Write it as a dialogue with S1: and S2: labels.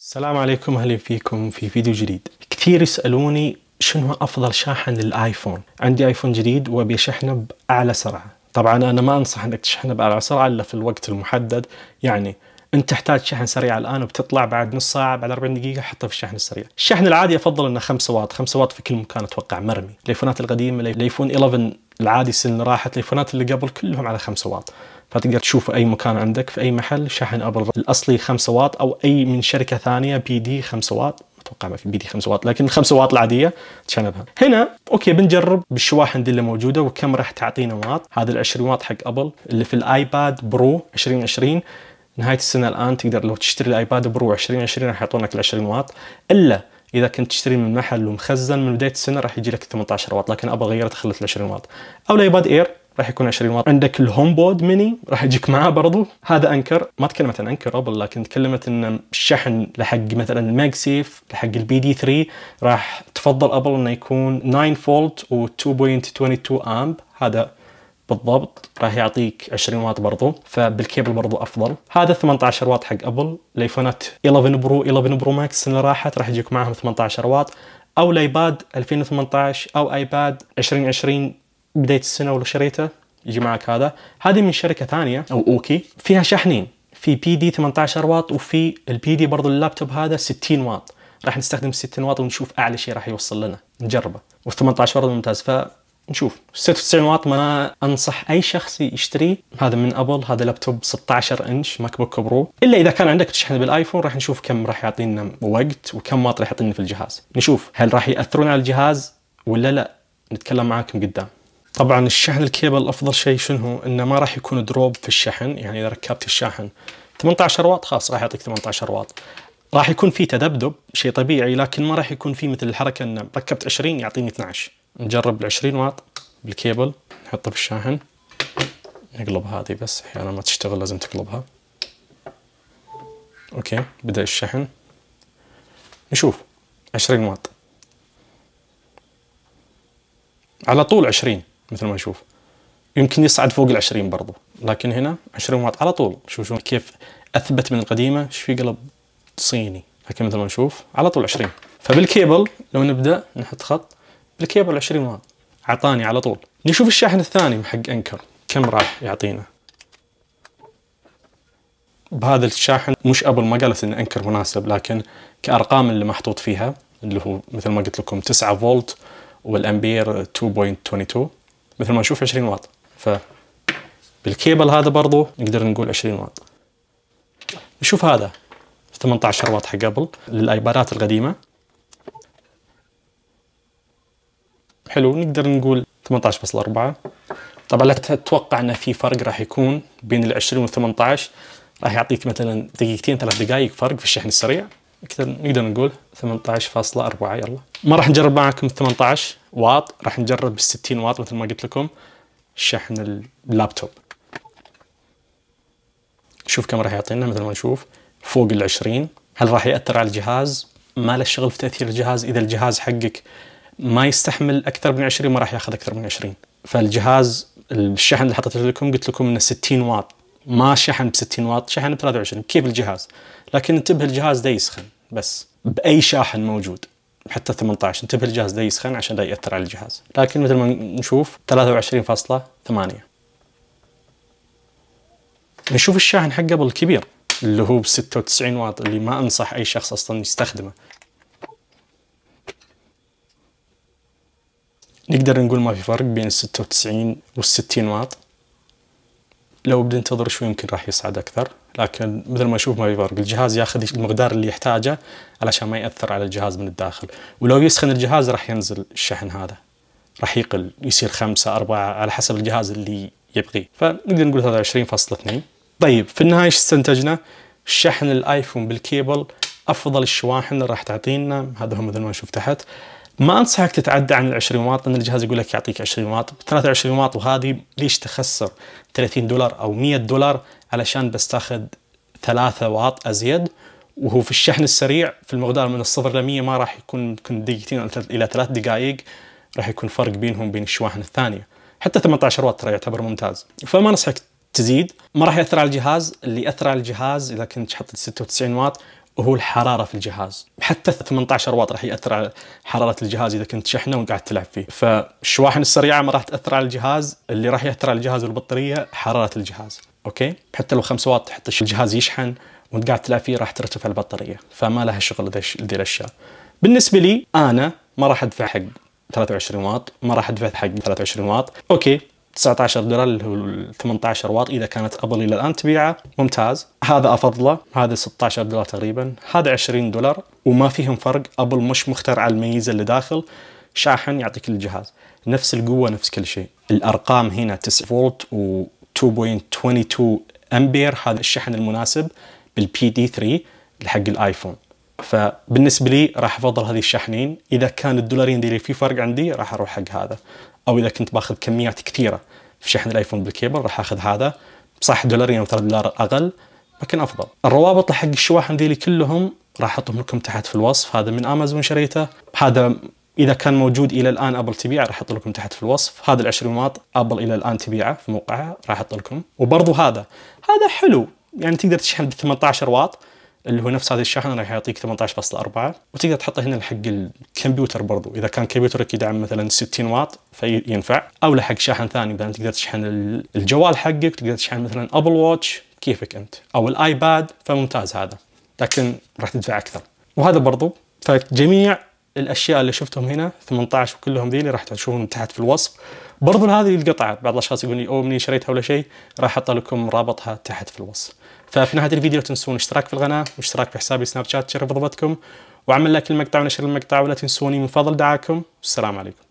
S1: السلام عليكم اهلا فيكم في فيديو جديد كثير يسألوني شنو افضل شاحن للايفون عندي ايفون جديد وابي اشحنه باعلى سرعة طبعا انا ما انصح انك تشحنه باعلى سرعة الا في الوقت المحدد يعني انت تحتاج شحن سريع الان وبتطلع بعد نص ساعه بعد 40 دقيقه حطه في الشحن السريع الشحن العادي افضل انه 5 واط 5 واط في كل مكان اتوقع مرمي الايفونات القديمه الايفون 11 العادي السن راحت الأيفونات اللي قبل كلهم على 5 واط فتقدر تشوفه أي مكان عندك في أي محل شحن أبل الأصلي 5 واط أو أي من شركة ثانية بي دي 5 واط اتوقع ما في بي دي 5 واط لكن 5 واط العاديه تشنبها هنا اوكي بنجرب بالشواحن دي اللي موجوده وكم راح تعطينا واط هذا ال 20 واط حق ابل اللي في الايباد برو 2020 نهايه السنه الان تقدر لو تشتري الايباد برو 2020 راح يعطونك ال 20 واط الا اذا كنت تشتري من محل ومخزن من بدايه السنه راح يجي لك 18 واط لكن ابغى اغيره تخلت ل 20 واط او الايباد اير راح يكون 20 واط عندك الهوم بود ميني راح يجيك معاه برضو هذا انكر ما تكلمت عن انكر ابل لكن تكلمت ان الشحن لحق مثلا الماج سيف لحق البي دي 3 راح تفضل ابل انه يكون 9 فولت و 2.22 امب هذا بالضبط راح يعطيك 20 واط برضو فبالكيبل برضو افضل هذا 18 واط حق ابل الايفونات 11 برو 11 برو ماكس اللي راحت راح يجيك معهم 18 واط او الايباد 2018 او ايباد 2020 بدايه السنه ولا شريته يجي معك هذا هذه من شركه ثانيه او اوكي فيها شحنين في بي دي 18 واط وفي البي دي برضو اللابتوب هذا 60 واط راح نستخدم 60 واط ونشوف اعلى شيء راح يوصل لنا نجربه و18 برضه ممتاز ف نشوف 96 واط ما انصح اي شخص يشتري هذا من ابل هذا لابتوب 16 انش ماك بوك برو الا اذا كان عندك تشحن بالايفون راح نشوف كم راح يعطينا وقت وكم واط راح يعطينا في الجهاز نشوف هل راح ياثرون على الجهاز ولا لا نتكلم معاكم قدام طبعا الشحن الكيبل افضل شيء شنو هو انه ما راح يكون دروب في الشحن يعني اذا ركبت الشاحن 18 واط خلاص راح يعطيك 18 واط راح يكون في تذبذب شيء طبيعي لكن ما راح يكون في مثل الحركه انه ركبت 20 يعطيني 12 نجرب ال 20 واط بالكيبل نحطه بالشاحن نقلب هذه بس احيانا ما تشتغل لازم تقلبها اوكي بدا الشحن نشوف 20 واط على طول 20 مثل ما نشوف يمكن يصعد فوق ال 20 برضو لكن هنا 20 واط على طول شوف شوف كيف اثبت من القديمه ايش في قلب صيني لكن مثل ما نشوف على طول 20 فبالكيبل لو نبدا نحط خط بالكيبل 20 واط عطاني على طول نشوف الشاحن الثاني حق انكر كم راح يعطينا بهذا الشاحن مش ابل ما قالت ان انكر مناسب لكن كارقام اللي محطوط فيها اللي هو مثل ما قلت لكم 9 فولت والامبير 2.22 مثل ما نشوف 20 واط ف بالكيبل هذا برضو نقدر نقول 20 واط نشوف هذا 18 واط حق ابل للايبادات القديمه حلو نقدر نقول 18.4 طبعا لا تتوقع ان في فرق راح يكون بين ال 20 وال 18 راح يعطيك مثلا دقيقتين ثلاث دقائق فرق في الشحن السريع نقدر نقول 18.4 يلا ما راح نجرب معكم 18 واط راح نجرب ال 60 واط مثل ما قلت لكم شحن اللابتوب شوف كم راح يعطينا مثل ما نشوف فوق ال 20 هل راح ياثر على الجهاز ما له شغل في تاثير الجهاز اذا الجهاز حقك ما يستحمل اكثر من 20 ما راح ياخذ اكثر من 20 فالجهاز الشحن اللي حطيته لكم قلت لكم انه 60 واط ما شحن ب 60 واط شحن ب 23 كيف الجهاز لكن انتبه الجهاز ده يسخن بس باي شاحن موجود حتى 18 انتبه الجهاز ده يسخن عشان لا ياثر على الجهاز لكن مثل ما نشوف 23.8 نشوف الشاحن حقه بالكبير اللي هو ب 96 واط اللي ما انصح اي شخص اصلا يستخدمه نقدر نقول ما في فرق بين الستة وتسعين والستين واط لو بننتظر شوي يمكن راح يصعد أكثر لكن مثل ما أشوف ما في فرق الجهاز ياخذ المقدار اللي يحتاجه علشان ما يأثر على الجهاز من الداخل ولو يسخن الجهاز راح ينزل الشحن هذا راح يقل يصير خمسة أربعة على حسب الجهاز اللي يبغيه فنقدر نقول هذا اثنين طيب في النهاية ايش استنتجنا؟ شحن الايفون بالكيبل افضل الشواحن اللي راح تعطينا هذا هو مثل ما نشوف تحت ما انصحك تتعدى عن ال 20 واط لان الجهاز يقول لك يعطيك 20 واط 23 واط وهذه ليش تخسر 30 دولار او 100 دولار علشان بس تاخذ 3 واط ازيد وهو في الشحن السريع في المقدار من الصفر ل 100 ما راح يكون يمكن دقيقتين الى ثلاث دقائق راح يكون فرق بينهم بين الشواحن الثانيه حتى 18 واط ترى يعتبر ممتاز فما انصحك تزيد ما راح ياثر على الجهاز اللي ياثر على الجهاز اذا كنت حطيت 96 واط هو الحراره في الجهاز حتى 18 واط راح ياثر على حراره الجهاز اذا كنت شحنه وقاعد تلعب فيه فالشواحن السريعه ما راح تاثر على الجهاز اللي راح ياثر على الجهاز والبطاريه حراره الجهاز اوكي حتى لو 5 واط حتى الجهاز يشحن وانت قاعد تلعب فيه راح ترتفع البطاريه فما لها شغل ذي الاشياء بالنسبه لي انا ما راح ادفع حق 23 واط ما راح ادفع حق 23 واط اوكي 19 دولار اللي هو 18 واط اذا كانت ابل الى الان تبيعه ممتاز هذا افضله هذا 16 دولار تقريبا هذا 20 دولار وما فيهم فرق ابل مش مخترع الميزه اللي داخل شاحن يعطيك الجهاز نفس القوه نفس كل شيء الارقام هنا 9 فولت و 2.22 امبير هذا الشحن المناسب بالبي دي 3 لحق الايفون فبالنسبه لي راح افضل هذه الشاحنين اذا كان الدولارين اللي في فرق عندي راح اروح حق هذا او اذا كنت باخذ كميات كثيره في شحن الايفون بالكيبل راح اخذ هذا صح دولارين او 3 دولار اقل لكن افضل الروابط حق الشواحن ذي كلهم راح احطهم لكم تحت في الوصف هذا من امازون شريته هذا اذا كان موجود الى الان ابل تبيعه راح احط لكم تحت في الوصف هذا ال20 واط ابل الى الان تبيعه في موقعها راح احط لكم وبرضو هذا هذا حلو يعني تقدر تشحن ب 18 واط اللي هو نفس هذه الشاحنه راح يعطيك 18.4 وتقدر تحطه هنا لحق الكمبيوتر برضو اذا كان كمبيوترك يدعم مثلا 60 واط فينفع او لحق شاحن ثاني مثلا تقدر تشحن الجوال حقك تقدر تشحن مثلا ابل واتش كيفك انت او الايباد فممتاز هذا لكن راح تدفع اكثر وهذا برضو فجميع الاشياء اللي شفتهم هنا 18 وكلهم ذي اللي راح تشوفون تحت في الوصف برضو هذه القطعة بعض الأشخاص يقولون أو مني شريتها ولا شيء راح أحط لكم رابطها تحت في الوصف ففي نهاية الفيديو لا تنسون اشتراك في القناة واشتراك في حسابي سناب شات شرف رغبتكم وعمل لك المقطع ونشر المقطع ولا تنسوني من فضل دعاكم والسلام عليكم